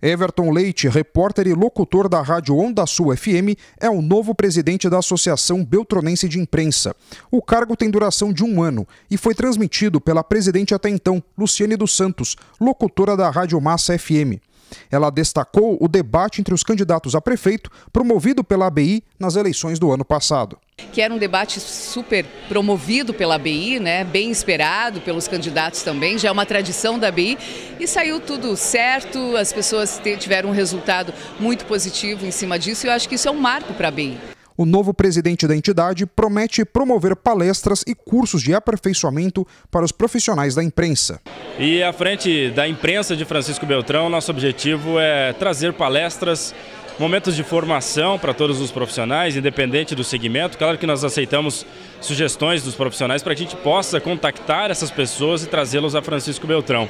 Everton Leite, repórter e locutor da Rádio Onda Sul FM, é o novo presidente da Associação Beltronense de Imprensa. O cargo tem duração de um ano e foi transmitido pela presidente até então, Luciane dos Santos, locutora da Rádio Massa FM. Ela destacou o debate entre os candidatos a prefeito promovido pela ABI nas eleições do ano passado que era um debate super promovido pela BI, né, bem esperado pelos candidatos também, já é uma tradição da BI e saiu tudo certo, as pessoas tiveram um resultado muito positivo em cima disso, e eu acho que isso é um marco para a BI. O novo presidente da entidade promete promover palestras e cursos de aperfeiçoamento para os profissionais da imprensa. E à frente da imprensa de Francisco Beltrão, nosso objetivo é trazer palestras momentos de formação para todos os profissionais, independente do segmento. Claro que nós aceitamos sugestões dos profissionais para que a gente possa contactar essas pessoas e trazê-los a Francisco Beltrão.